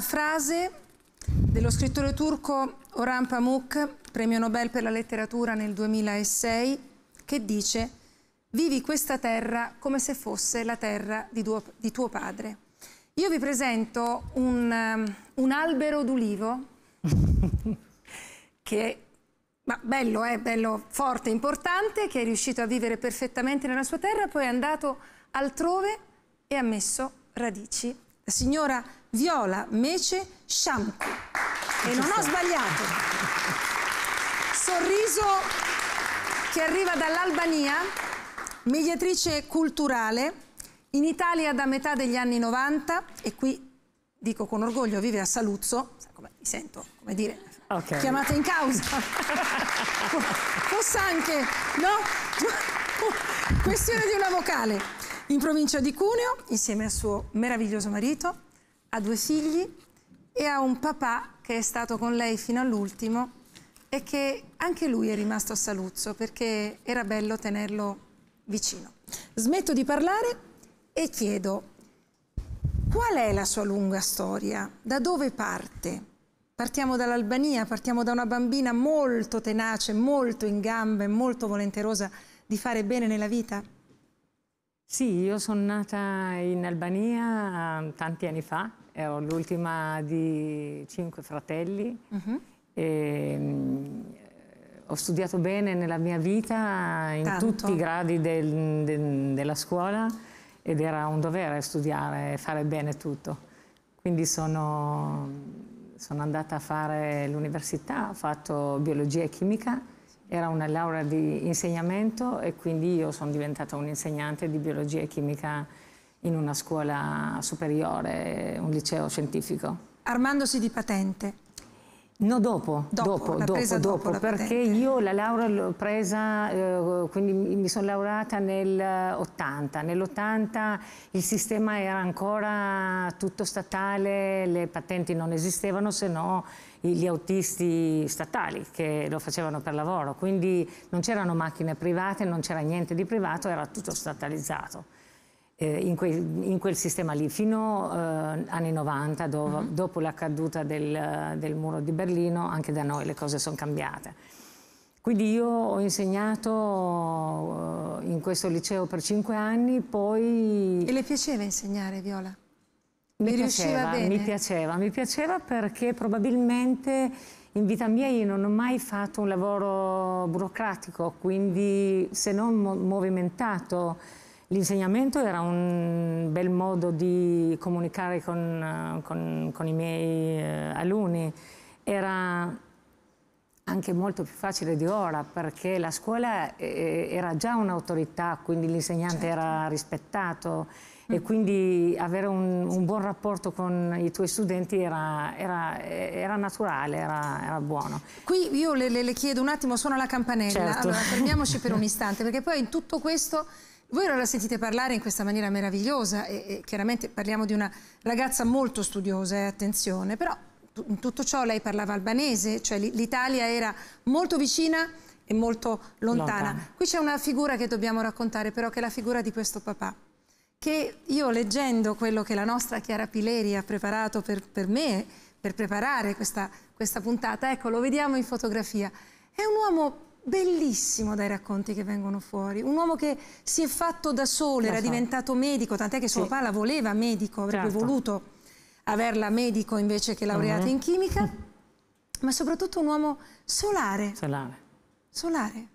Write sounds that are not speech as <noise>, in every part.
frase dello scrittore turco Orhan Pamuk, premio Nobel per la letteratura nel 2006, che dice «Vivi questa terra come se fosse la terra di tuo, di tuo padre». Io vi presento un, um, un albero d'ulivo <laughs> che ma bello, eh? bello, forte, importante, che è riuscito a vivere perfettamente nella sua terra, poi è andato altrove e ha messo radici. La signora Viola Mece Shampoo. E non ho sbagliato. Sorriso che arriva dall'Albania, mediatrice culturale, in Italia da metà degli anni 90 e qui dico con orgoglio vive a Saluzzo, come, mi sento, come dire, okay. chiamata in causa. Forse anche, no? Questione di una vocale. In provincia di Cuneo, insieme al suo meraviglioso marito, ha due figli e ha un papà che è stato con lei fino all'ultimo e che anche lui è rimasto a Saluzzo perché era bello tenerlo vicino. Smetto di parlare e chiedo qual è la sua lunga storia? Da dove parte? Partiamo dall'Albania, partiamo da una bambina molto tenace, molto in gambe, molto volenterosa di fare bene nella vita? Sì, io sono nata in Albania ah, tanti anni fa, ero eh, l'ultima di cinque fratelli. Uh -huh. e, mh, ho studiato bene nella mia vita in Tanto. tutti i gradi del, de, della scuola ed era un dovere studiare e fare bene tutto. Quindi sono, sono andata a fare l'università, ho fatto biologia e chimica, era una laurea di insegnamento e quindi io sono diventata un'insegnante di biologia e chimica in una scuola superiore, un liceo scientifico. Armandosi di patente? No, dopo, dopo, dopo, dopo, dopo perché patente. io la laurea l'ho presa, eh, quindi mi sono laureata nell'80. Eh, nell'80 il sistema era ancora tutto statale, le patenti non esistevano se no gli autisti statali che lo facevano per lavoro, quindi non c'erano macchine private, non c'era niente di privato, era tutto statalizzato eh, in, que in, quel sistema lì, fino agli eh, anni 90, do uh -huh. dopo la caduta del, del muro di Berlino, anche da noi le cose sono cambiate. Quindi io ho insegnato eh, in questo liceo per cinque anni, poi... E le piaceva insegnare, Viola? Mi, le piaceva, mi piaceva, mi piaceva perché probabilmente in vita mia io non ho mai fatto un lavoro burocratico, quindi se non movimentato L'insegnamento era un bel modo di comunicare con, eh, con, con i miei eh, alunni, era anche molto più facile di ora perché la scuola eh, eh era già un'autorità, quindi l'insegnante certo. era rispettato mm. e quindi avere un, un, buon rapporto con i tuoi studenti era, era, eh, era naturale, era, era, buono. Qui io le, le, chiedo un attimo, suona la campanella, certo. allora fermiamoci per un <laughs> istante perché poi in tutto questo voi non la sentite parlare in questa maniera meravigliosa e, e chiaramente parliamo di una ragazza molto studiosa, eh, attenzione, però in tutto ciò lei parlava albanese, cioè l'Italia era molto vicina e molto lontana. lontana. Qui c'è una figura che dobbiamo raccontare però che è la figura di questo papà che io leggendo quello che la nostra Chiara Pileri ha preparato per, per me, per preparare questa, questa puntata, ecco lo vediamo in fotografia, è un uomo bellissimo dai racconti che vengono fuori. Un uomo che si è fatto da solo, era diventato medico, tant'è che suo sì. la voleva medico, avrebbe certo. voluto averla medico invece che laureata uh -huh. in chimica, <laughs> ma soprattutto un uomo solare. Solare. Solare.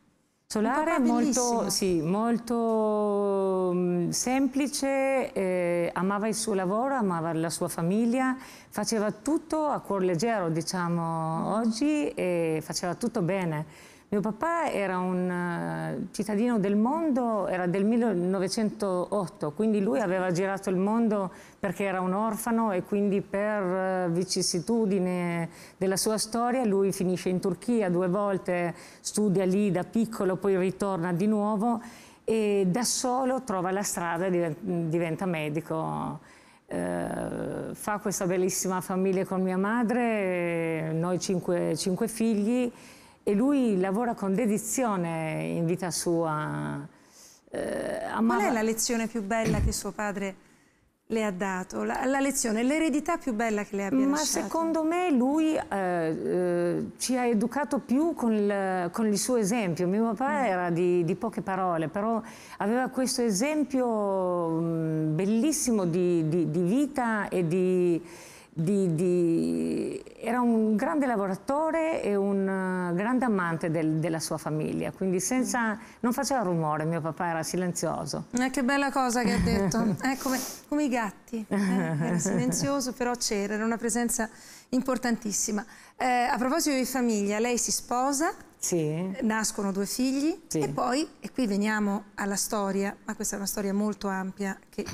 Solare molto, sì, molto mm, semplice, eh, amava il suo lavoro, amava la sua famiglia, faceva tutto a cuor leggero, diciamo mm. oggi, e faceva tutto bene mio papà era un eh, cittadino del mondo, era del 1908, quindi lui aveva girato il mondo perché era un orfano e quindi per eh, vicissitudine della sua storia lui finisce in Turchia due volte, studia lì da piccolo, poi ritorna di nuovo e da solo trova la strada e diventa medico. Eh, fa questa bellissima famiglia con mia madre, noi cinque, cinque figli e lui lavora con dedizione in vita sua. Eh, amava... Qual è la lezione più bella che suo padre le ha dato? La, la lezione, l'eredità più bella che le abbia Ma lasciato? Ma secondo me lui eh, eh, ci ha educato più con il, con il suo esempio. Mio papà mm. era di, di, poche parole, però aveva questo esempio mh, mm, bellissimo di, di, di, vita e di di, di... era un grande lavoratore e un eh, grande amante del, della sua famiglia, quindi senza... non faceva rumore, mio papà era silenzioso. Eh, che bella cosa che ha detto, <laughs> eh, come, come, i gatti, eh? era silenzioso però c'era, era una presenza importantissima. Eh, a proposito di famiglia, lei si sposa, sì. nascono due figli sì. e poi, e qui veniamo alla storia, ma questa è una storia molto ampia che,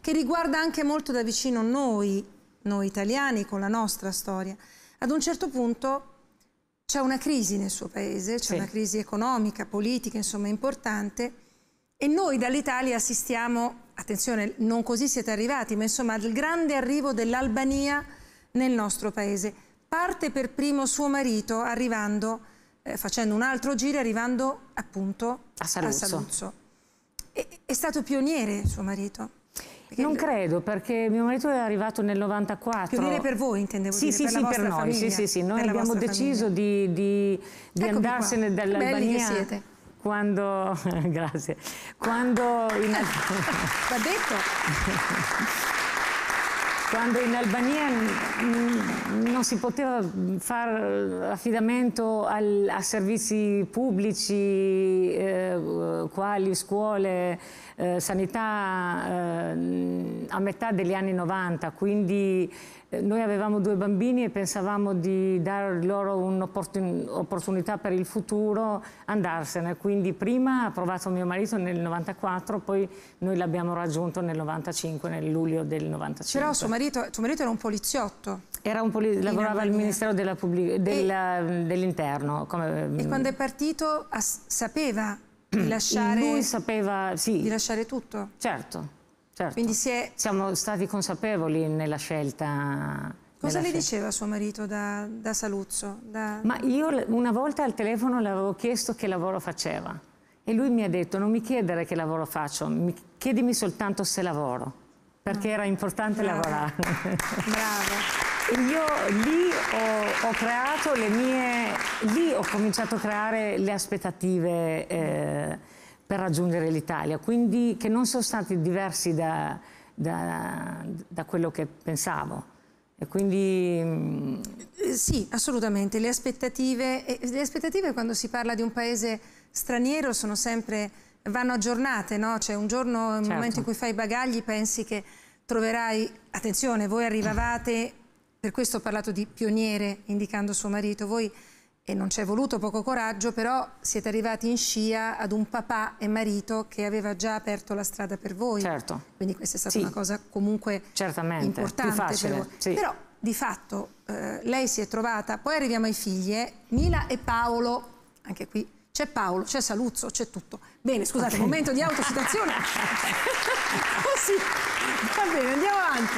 che riguarda anche molto da vicino noi noi italiani, con la nostra storia. Ad un certo punto c'è una crisi nel suo paese, c'è sì. una crisi economica, politica, insomma importante e noi dall'Italia assistiamo, attenzione, non così siete arrivati, ma insomma al grande arrivo dell'Albania nel nostro paese. Parte per primo suo marito arrivando, eh, facendo un altro giro, arrivando appunto a Saluzzo. A Saluzzo. E, è stato pioniere suo marito. Perché non credo, perché mio marito è arrivato nel 94. Pioniere per voi, intendevo sì, dire, sì, per sì, per noi, famiglia, sì, sì, sì, noi abbiamo deciso famiglia. di, di, di andarsene dall'Albania. siete. Quando... <laughs> grazie. Quando... In... <laughs> Va detto? <laughs> quando in Albania non si poteva fare eh, affidamento al, a servizi pubblici eh, quali scuole, eh, sanità eh, a metà degli anni 90, quindi eh, noi avevamo due bambini e pensavamo di dar loro un'opportunità per il futuro andarsene, quindi prima ha provato mio marito nel 94, poi noi l'abbiamo raggiunto nel 95, nel luglio del 95. Però insomma marito, tuo marito era un poliziotto. Era un poli lavorava al Ministero dell'Interno. Dell e mm, quando è partito sapeva di <clears throat> lasciare, Lui sapeva, sì. di lasciare tutto? Certo, certo. È... Siamo stati consapevoli nella scelta... Cosa le diceva suo marito da, da Saluzzo? Da... Ma io una volta al telefono le avevo chiesto che lavoro faceva e lui mi ha detto non mi chiedere che lavoro faccio, chiedimi soltanto se lavoro perché era importante Brava. lavorare. Brava. Io lì ho, ho, creato le mie, lì ho cominciato a creare le aspettative eh, per raggiungere l'Italia, quindi che non sono stati diversi da, da, da quello che pensavo. E quindi... Mm, sì, assolutamente. Le aspettative, eh, le aspettative quando si parla di un paese straniero sono sempre vanno aggiornate, no? Cioè un giorno, nel certo. momento in cui fai i bagagli, pensi che troverai... Attenzione, voi arrivavate, per questo ho parlato di pioniere, indicando suo marito, voi, e non c'è voluto poco coraggio, però siete arrivati in scia ad un papà e marito che aveva già aperto la strada per voi. Certo. Quindi questa è stata sì. una cosa comunque Certamente. importante Più facile, per voi. Sì. Però, di fatto, eh, lei si è trovata, poi arriviamo ai figli, eh, Mila e Paolo, anche qui c'è Paolo, c'è Saluzzo, c'è tutto. Bene, scusate, okay. momento di autocitazione. Così, <laughs> oh, va bene, andiamo avanti.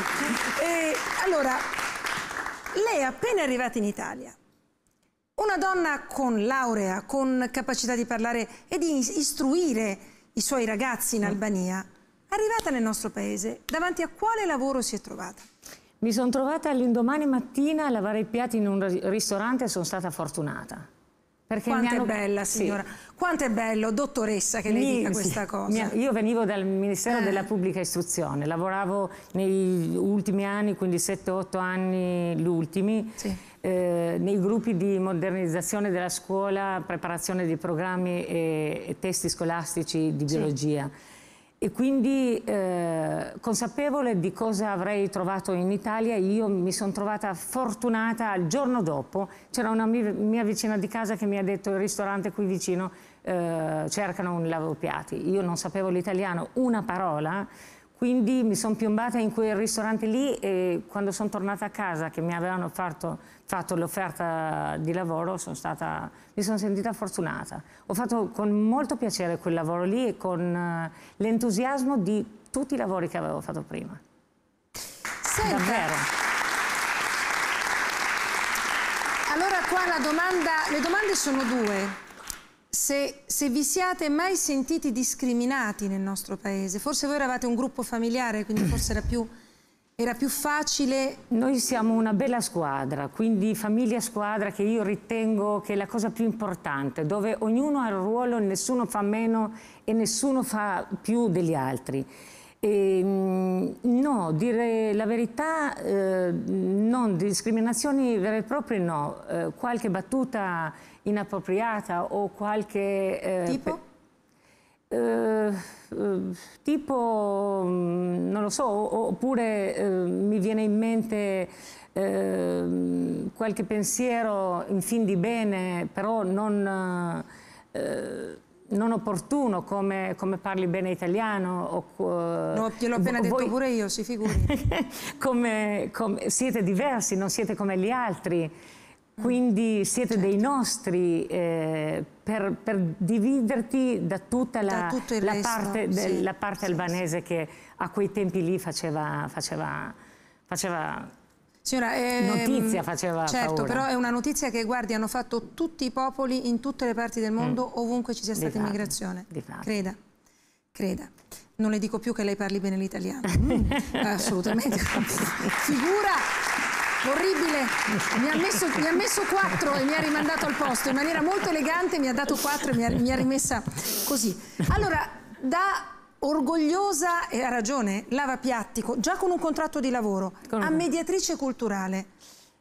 E, allora, lei è appena arrivata in Italia. Una donna con laurea, con capacità di parlare e di istruire i suoi ragazzi in Albania. Arrivata nel nostro paese, davanti a quale lavoro si è trovata? Mi sono trovata all'indomani mattina a lavare i piatti in un ristorante e sono stata fortunata perché Quanto hanno... è bella, signora. Sì. Quanto è bello, dottoressa, che lei dica questa sì. cosa. io venivo dal Ministero eh. della Pubblica Istruzione, lavoravo negli ultimi anni, quindi 7-8 anni gli ultimi, sì. eh, nei gruppi di modernizzazione della scuola, preparazione di programmi e, e testi scolastici di biologia e quindi eh, consapevole di cosa avrei trovato in Italia, io mi sono trovata fortunata il giorno dopo, c'era una mia, vicina di casa che mi ha detto il ristorante qui vicino eh, cercano un lavapiatti, io non sapevo l'italiano, una parola, quindi mi sono piombata in quel ristorante lì e quando sono tornata a casa che mi avevano fatto, fatto l'offerta di lavoro sono stata, mi sono sentita fortunata. Ho fatto con molto piacere quel lavoro lì e con eh, l'entusiasmo di tutti i lavori che avevo fatto prima. Senta. Davvero. Allora qua la domanda, le domande sono due se, se, vi siate mai sentiti discriminati nel nostro paese. Forse voi eravate un gruppo familiare, quindi <clears throat> forse era più, era più facile... Noi siamo una bella squadra, quindi famiglia squadra che io ritengo che è la cosa più importante, dove ognuno ha il ruolo, nessuno fa meno e nessuno fa più degli altri. E, ehm, no, dire la verità, eh, non discriminazioni vere e proprie, no. Eh, qualche battuta inappropriata o qualche... Eh, tipo? Eh, eh, tipo, mm, non lo so, oppure eh, mi viene in mente ehm, qualche pensiero in fin di bene, però non non opportuno come, come, parli bene italiano. O, eh, no, gliel'ho appena detto pure io, si figuri. <laughs> come, come, siete diversi, non siete come gli altri, quindi mm, siete certo. dei nostri eh, per, per, dividerti da tutta la, da la parte, de, sì, la parte sì, albanese sì. che a quei tempi lì faceva, faceva, faceva Signora, eh, notizia ehm, faceva Certo, paura. però è una notizia che, guardi, hanno fatto tutti i popoli in tutte le parti del mondo, mm. ovunque ci sia stata immigrazione. Creda, creda. Non le dico più che lei parli bene l'italiano. <laughs> Mm. assolutamente. Figura orribile, mi ha, messo, mi ha messo 4 e mi ha rimandato al posto in maniera molto elegante, mi ha dato quattro e mi ha, mi ha rimessa così. Allora, da orgogliosa, e ha ragione, lavapiattico, già con un contratto di lavoro, con... a mediatrice culturale.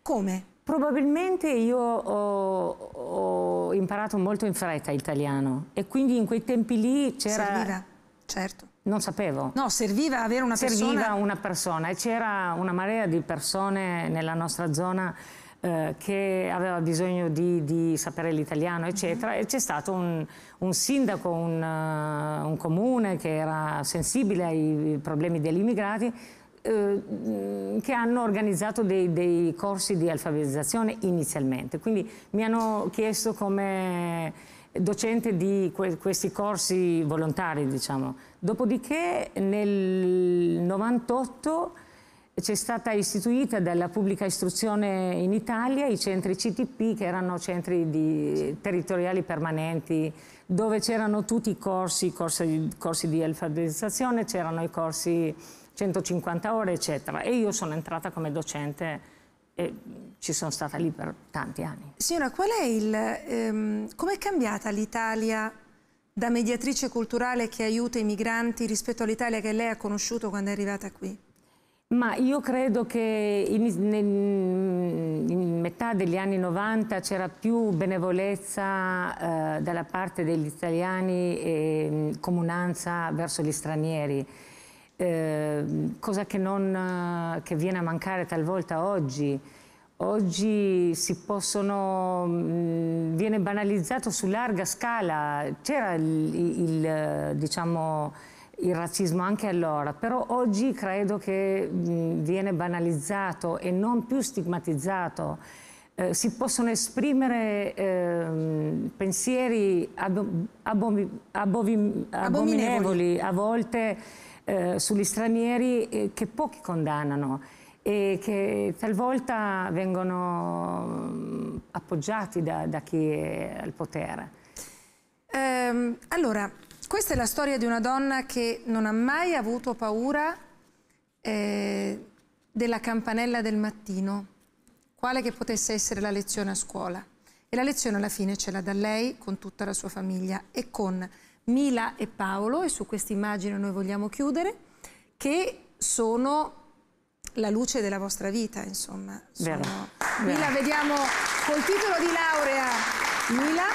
Come? Probabilmente io ho, ho, imparato molto in fretta italiano e quindi in quei tempi lì c'era... Serviva, certo. Non sapevo. No, serviva avere una serviva persona... Serviva una persona e c'era una marea di persone nella nostra zona eh, che aveva bisogno di, di sapere l'italiano, mhm. eccetera, e c'è stato un, un sindaco, un, eh, un comune che era sensibile ai problemi degli immigrati, eh, che hanno organizzato dei, dei, corsi di alfabetizzazione inizialmente. Quindi mi hanno chiesto come docente di que questi corsi volontari, diciamo. Dopodiché nel 98 c'è stata istituita dalla pubblica istruzione in Italia i centri CTP che erano centri di, territoriali permanenti dove c'erano tutti i corsi, i corsi, corsi di alfabetizzazione, c'erano i corsi 150 ore eccetera e io sono entrata come docente e ci sono stata lì per tanti anni. Signora, qual è il... Ehm, come cambiata l'Italia da mediatrice culturale che aiuta i migranti rispetto all'Italia che lei ha conosciuto quando è arrivata qui? Ma io credo che in, in, mm, in metà degli anni 90 c'era più benevolezza eh, dalla parte degli italiani e mm, comunanza verso gli stranieri, eh, cosa che, non, eh, che viene a mancare talvolta oggi. Oggi possono, mm, viene banalizzato su larga scala, c'era il, il eh, diciamo, il razzismo anche allora, però oggi credo che mh, viene banalizzato e non più stigmatizzato. Eh, si possono esprimere eh, pensieri ab abomi abominevoli, a volte eh, sugli stranieri eh, che pochi condannano e che talvolta vengono appoggiati da, da chi è al potere. Ehm, allora, questa è la storia di una donna che non ha mai avuto paura eh, della campanella del mattino, quale che potesse essere la lezione a scuola. E la lezione alla fine ce l'ha da lei con tutta la sua famiglia e con Mila e Paolo, e su questa immagine noi vogliamo chiudere, che sono la luce della vostra vita, insomma. Sono... Vero. Mila, Vero. vediamo col titolo di laurea Mila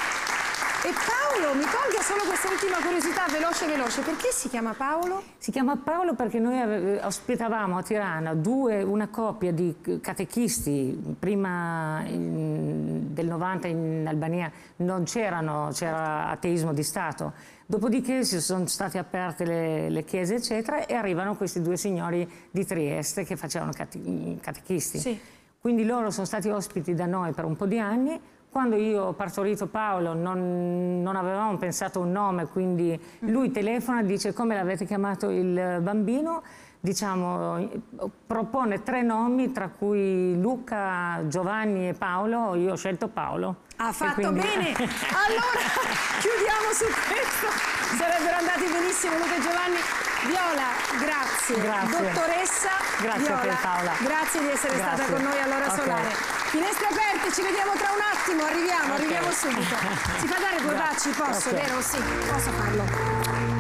e Paolo, mi tolga solo questa ultima curiosità, veloce, veloce, perché si chiama Paolo? Si chiama Paolo perché noi eh, ospitavamo a Tirana due, una coppia di catechisti, prima in, del 90 in Albania non c'erano, c'era ateismo di Stato, dopodiché si sono state aperte le, le, chiese eccetera e arrivano questi due signori di Trieste che facevano cate, catechisti. Sì. Quindi loro sono stati ospiti da noi per un po' di anni, quando io ho partorito Paolo non, non avevamo pensato un nome, quindi mm. lui telefona e dice come l'avete chiamato il bambino, diciamo, propone tre nomi tra cui Luca, Giovanni e Paolo, io ho scelto Paolo. Ha fatto quindi... bene! <laughs> allora chiudiamo su questo, sarebbero andati benissimo Luca e Giovanni. Viola, grazie. grazie. Dottoressa grazie Viola, Paola. grazie di essere grazie. stata con noi all'ora okay. solare. Finestre aperte, ci vediamo tra un attimo, arriviamo, okay. arriviamo subito. Si fa dare due baci, posso, okay. vero? Sì, posso farlo.